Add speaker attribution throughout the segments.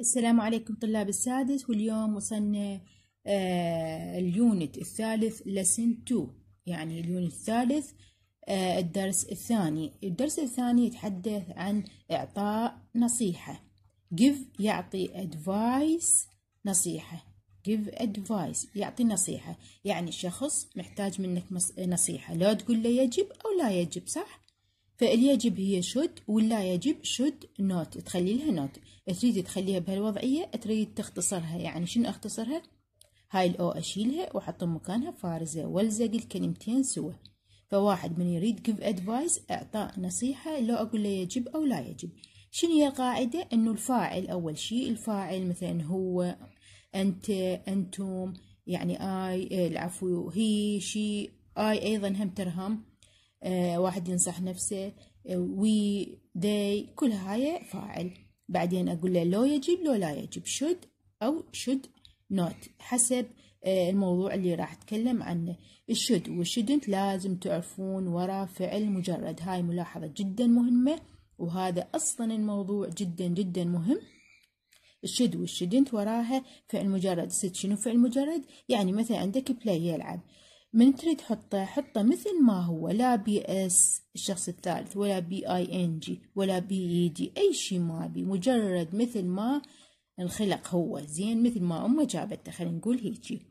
Speaker 1: السلام عليكم طلاب السادس واليوم وصلنا آه، اليونت الثالث لسن 2 يعني اليونت الثالث آه، الدرس الثاني الدرس الثاني يتحدث عن إعطاء نصيحة give يعطي advice نصيحة give advice يعطي نصيحة يعني شخص محتاج منك نصيحة لا تقول له يجب أو لا يجب صح فاليجب هي شود واللا يجب شود نوت تخلي لها نوت تريد تخليها بهالوضعية تريد تختصرها يعني شنو اختصرها هاي الاو اشيلها وحط مكانها فارزة والزق الكلمتين سوا فواحد من يريد give advice اعطاء نصيحة لو اقول له يجب او لا يجب شنو هي القاعدة انه الفاعل اول شيء الفاعل مثلا هو انت انتم يعني اي العفو هي شي اي ايضا هم ترهم آه، واحد ينصح نفسه آه، وي they كل هاي فاعل بعدين أقول له لو يجب لو لا يجب شد أو شد نوت حسب آه، الموضوع اللي راح أتكلم عنه الشد والشدنت لازم تعرفون ورا فعل مجرد هاي ملاحظة جدا مهمة وهذا أصلا الموضوع جدا جدا مهم الشد والشدنت وراها فعل مجرد ست شنو فعل مجرد يعني مثلا عندك بلاي يلعب من تريد حطه حطه مثل ما هو لا بي اس الشخص الثالث ولا بي اي ان جي ولا بي اي دي اي شيء ما بي مجرد مثل ما انخلق هو زين مثل ما امه جابته خلينا نقول هيجي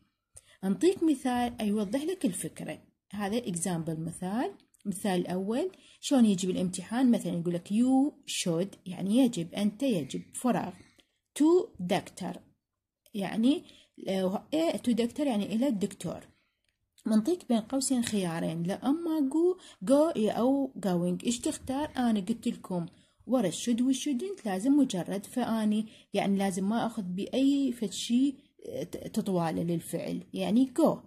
Speaker 1: انطيك مثال يوضح لك الفكره هذا اكزامبل مثال مثال الأول شلون يجب الامتحان مثلا يقول لك you should يعني يجب أنت يجب فراغ to doctor يعني آه، إيه، to doctor يعني إلى الدكتور منطيك بين قوسين خيارين لا اما جو جو او جوينج ايش تختار انا قلت لكم ورا الشد والشدنت لازم مجرد فاني يعني لازم ما اخذ باي فتشي آه، تطواله للفعل يعني جو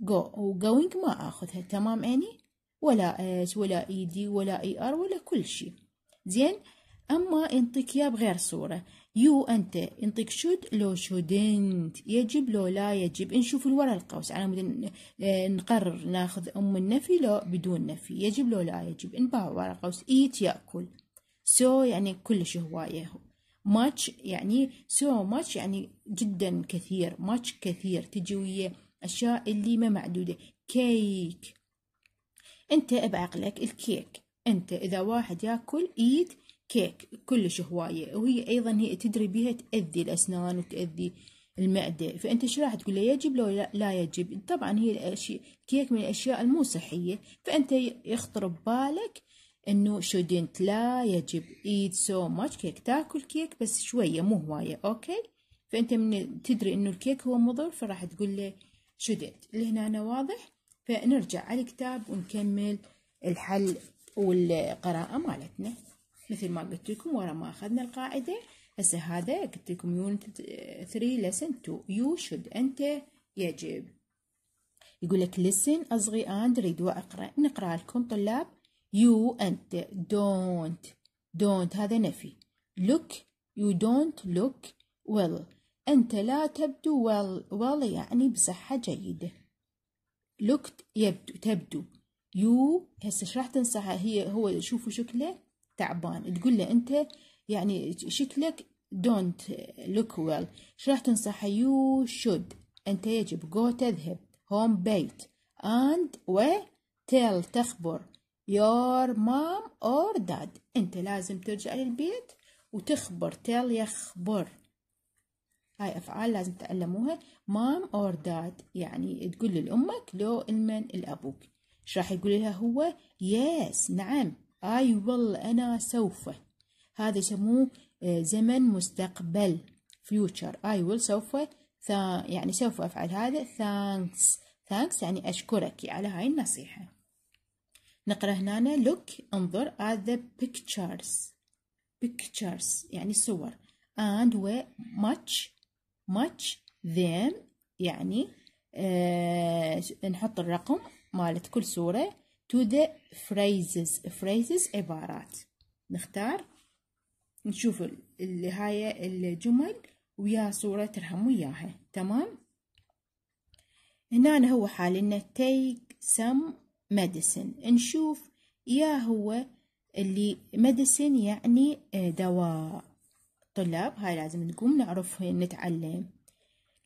Speaker 1: جو وجوينج ما اخذها تمام اني يعني؟ ولا اس ولا اي دي ولا اي ار ولا كل شيء زين أما ينطيك إياه بغير صورة يو أنت ينطيك شود لو شودنت يجب لو لا يجب نشوف الورا القوس على مود نقرر ناخذ أم النفي لو بدون نفي يجب لو لا يجب نباع ورا القوس إيت يأكل سو so يعني كلش هواية ماتش يعني سو so ماتش يعني جدا كثير ماتش كثير تجي ويا أشياء اللي ما معدودة كيك أنت بعقلك الكيك أنت إذا واحد يأكل إيت كيك كلش هواية وهي أيضا هي تدري بيها تأذي الأسنان وتأذي المعدة فأنت شو راح تقول له يجب لو لا يجب طبعا هي الأشياء كيك من الأشياء المو صحية فأنت يخطر ببالك انه شودنت لا يجب eat so much كيك تاكل كيك بس شوية مو هواية اوكي فانت من تدري انه الكيك هو مضر فراح تقول له shouldn't لهنا أنا واضح فنرجع على الكتاب ونكمل الحل والقراءة مالتنا مثل ما قلت لكم ورا ما أخذنا القاعدة هسه هذا قلت لكم يونت 3 لسن 2 يو شود أنت يجب يقول لك لسن أصغي اند ريد وأقرأ نقرأ لكم طلاب يو أنت دونت دونت هذا نفي لوك يو دونت لوك ويل أنت لا تبدو ويل ويل يعني بصحة جيدة لوك يبدو تبدو يو هسه ايش راح تنصحها هي هو شوفوا شكله تعبان تقول له انت يعني شكلك don't look well شو راح تنصحه you should انت يجب go تذهب home بيت and و tell تخبر your mom or dad انت لازم ترجع للبيت وتخبر tell يخبر هاي افعال لازم تتعلموها مام اور داد يعني تقول لامك لو المن الابوك ايش راح يقول لها هو يس نعم I will أنا سوف هذا يسموه آه، زمن مستقبل future I will سوف يعني سوف أفعل هذا thanks thanks يعني أشكرك على هاي النصيحة نقرأ هنا look انظر at the pictures pictures يعني الصور and و much much them يعني آه نحط الرقم مالت كل صورة to the phrases phrases عبارات نختار نشوف اللي هاي الجمل ويا صورة ترهم وياها تمام هنا هو حالنا take some medicine نشوف يا هو اللي medicine يعني آه، دواء طلاب هاي لازم نقوم نعرف نتعلم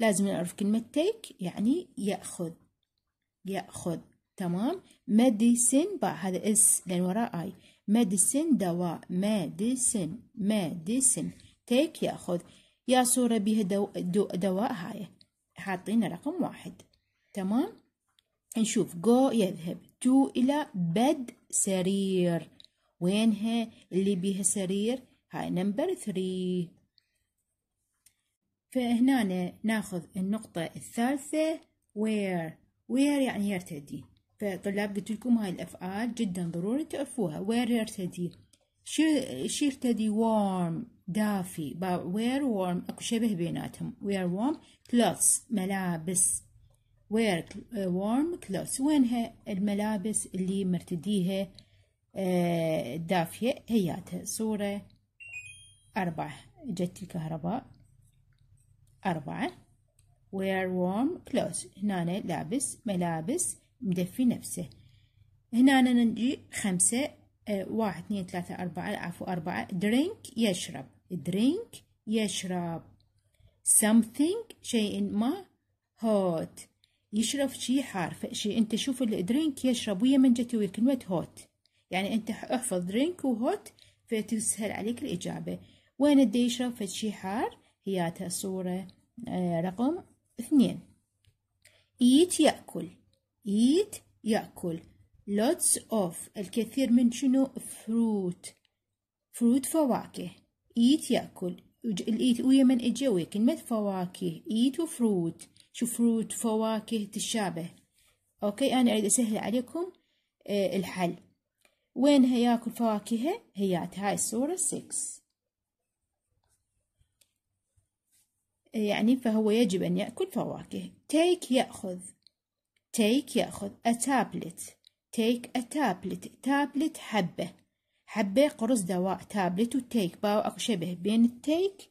Speaker 1: لازم نعرف كلمة take يعني يأخذ يأخذ تمام ميديسين بقى هذا اس لان وراء اي ميديسين دواء ميديسين ميديسين تيك ياخذ يا صورة بها دو دو دواء هاي حاطين رقم واحد تمام نشوف جو يذهب تو إلى بد سرير وينها اللي بيها سرير هاي نمبر ثري فهنا ناخذ النقطة الثالثة where where يعني يرتدي فطلاب قلت لكم هاي الأفعال جدا ضروري تعرفوها وير يرتدي شو يرتدي warm دافي wear warm اكو شبه بيناتهم wear warm clothes ملابس wear uh, warm clothes وينها الملابس اللي مرتديها آه، دافية هياتها صورة أربعة جت الكهرباء أربعة wear warm clothes هنا لابس ملابس مدفي نفسه هنا أنا نجي خمسة آه، واحد اثنين ثلاثة أربعة عفوا أربعة درينك يشرب درينك يشرب something شيء ما hot يشرب شي حار فشي انت شوف الدرينك يشرب ويا من جت ويا كلمة hot يعني انت احفظ درينك وهوت فتسهل عليك الإجابة وين الدي يشرب فشي حار هياتها صورة آه، رقم اثنين eat يأكل eat يأكل lots of الكثير من شنو fruit fruit فواكه eat يأكل الايت ويا من اجا ويا كلمة فواكه eat وفروت شو فروت فواكه تشابه اوكي انا اريد اسهل عليكم آه الحل وين هياكل فواكه هيات هاي الصورة 6 يعني فهو يجب أن يأكل فواكه take يأخذ take يأخذ a tablet take a tablet tablet حبة حبة قرص دواء tablet و take باو أكو شبه بين التيك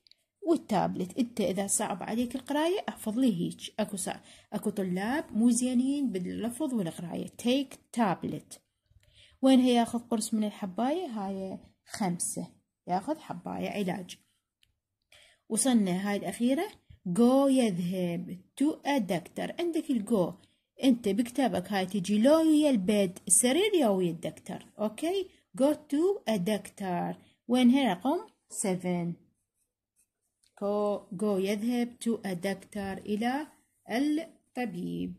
Speaker 1: والتابلت انت اذا صعب عليك القرايه احفظ لي هيك اكو صعب. اكو طلاب مو زينين باللفظ والقرايه take tablet وين هي ياخذ قرص من الحبايه هاي خمسه ياخذ حبايه علاج وصلنا هاي الاخيره go يذهب to a doctor عندك الجو انت بكتابك هاي تجي لو ويا البيد السرير يا ويا الدكتور اوكي go to a doctor وين هي رقم 7 go go يذهب to a doctor الى الطبيب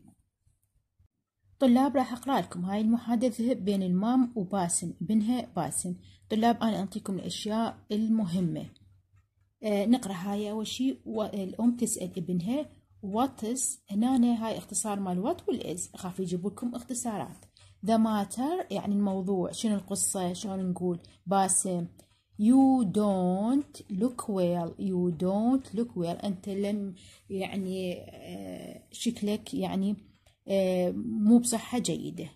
Speaker 1: طلاب راح اقرا لكم هاي المحادثه بين المام وباسم بنها باسم طلاب انا اعطيكم الاشياء المهمه آه نقرا هاي اول شيء والام تسال ابنها what is هنا هاي اختصار مال وال والاز اخاف يجيب لكم اختصارات ذا ماتر يعني الموضوع شنو القصة شلون نقول باسم you don't look well you don't look well انت لم يعني آه، شكلك يعني آه، مو بصحة جيدة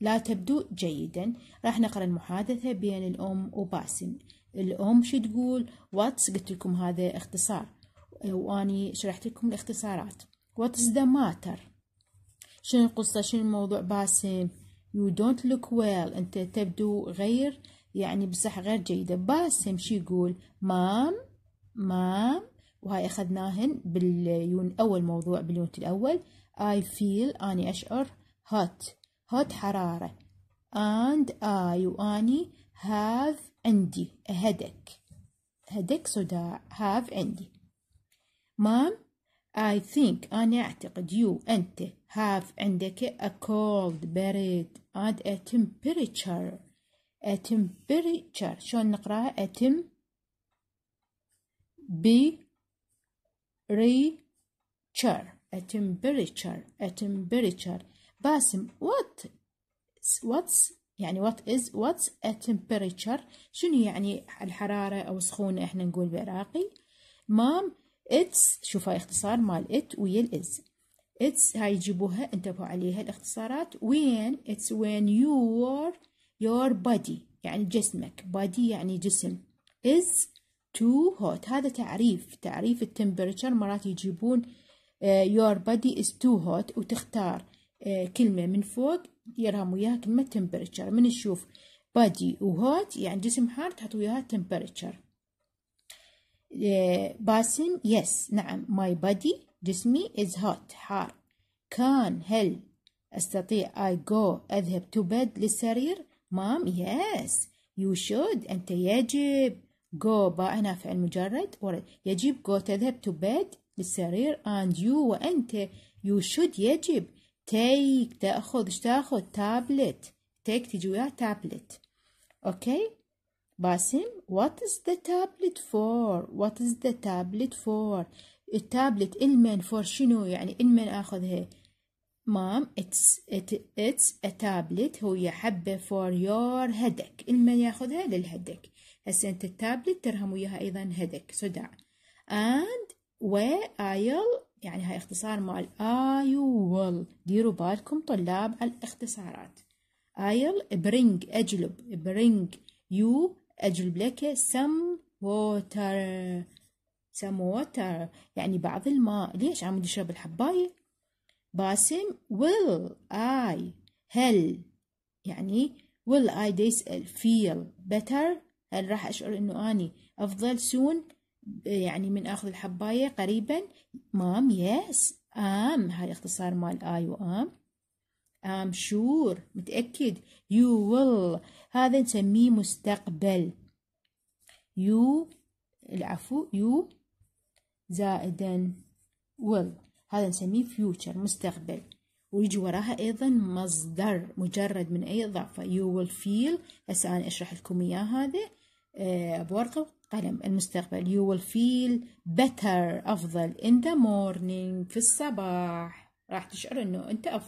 Speaker 1: لا تبدو جيدا راح نقرا المحادثة بين الأم وباسم الأم شو تقول واتس قلت لكم هذا اختصار واني شرحت لكم الاختصارات واتس ذا ماتر شنو القصة شنو الموضوع باسم يو دونت لوك ويل انت تبدو غير يعني بصحة غير جيدة باسم شو يقول مام مام وهاي اخذناهن باليون اول موضوع باليونت الاول I feel اني اشعر hot hot حرارة and I واني have عندي a headache headache صداع have عندي مام I think أنا أعتقد you أنت have عندك a cold برد and a temperature a temperature شلون نقرأها a tem b re a temperature a temperature باسم what what's يعني what is what's a temperature شنو يعني الحرارة أو سخونة إحنا نقول بالعراقي مام its شوف هاي اختصار مال it ويا الاز its هاي جيبوها انتبهوا عليها الاختصارات when it's when your your body يعني جسمك body يعني جسم is too hot هذا تعريف تعريف التمبرتشر مرات يجيبون your body is too hot وتختار آه، كلمة من فوق يرهم وياها كلمة temperature من تشوف body وهوت يعني جسم حار تحط وياها temperature باسم يس نعم ماي بادي جسمي از هوت حار كان هل أستطيع I go أذهب to bed للسرير مام يس يو شود أنت يجب go انا فعل مجرد يجب go تذهب to bed للسرير and you وأنت يو شود يجب take تأخذ ايش تأخذ تابلت take تجي وياه تابلت أوكي باسم what is the tablet for what is the tablet for التابلت المن فور شنو يعني المن اخذها مام اتس اتس ا تابلت هي حبة فور يور هدك المن ياخذها للهدك هسه انت التابلت ترهم وياها ايضا هدك صداع and و يعني هاي اختصار مال اي ويل ديروا بالكم طلاب على الاختصارات ايل برينج أجلب برينج يو أجل لك some water سم ووتر يعني بعض الماء ليش عم تشرب الحباية باسم will I هل يعني will I يسأل feel better هل راح أشعر إنه أني أفضل soon يعني من أخذ الحباية قريبا مام يس أم هاي اختصار مال I و am I'm sure متأكد you will هذا نسميه مستقبل you العفو you زائدا will هذا نسميه future مستقبل ويجي وراها أيضا مصدر مجرد من أي إضافة you will feel هسه أنا أشرح لكم إياه هذا آه، بورقة قلم المستقبل you will feel better أفضل in the morning في الصباح راح تشعر أنه أنت أفضل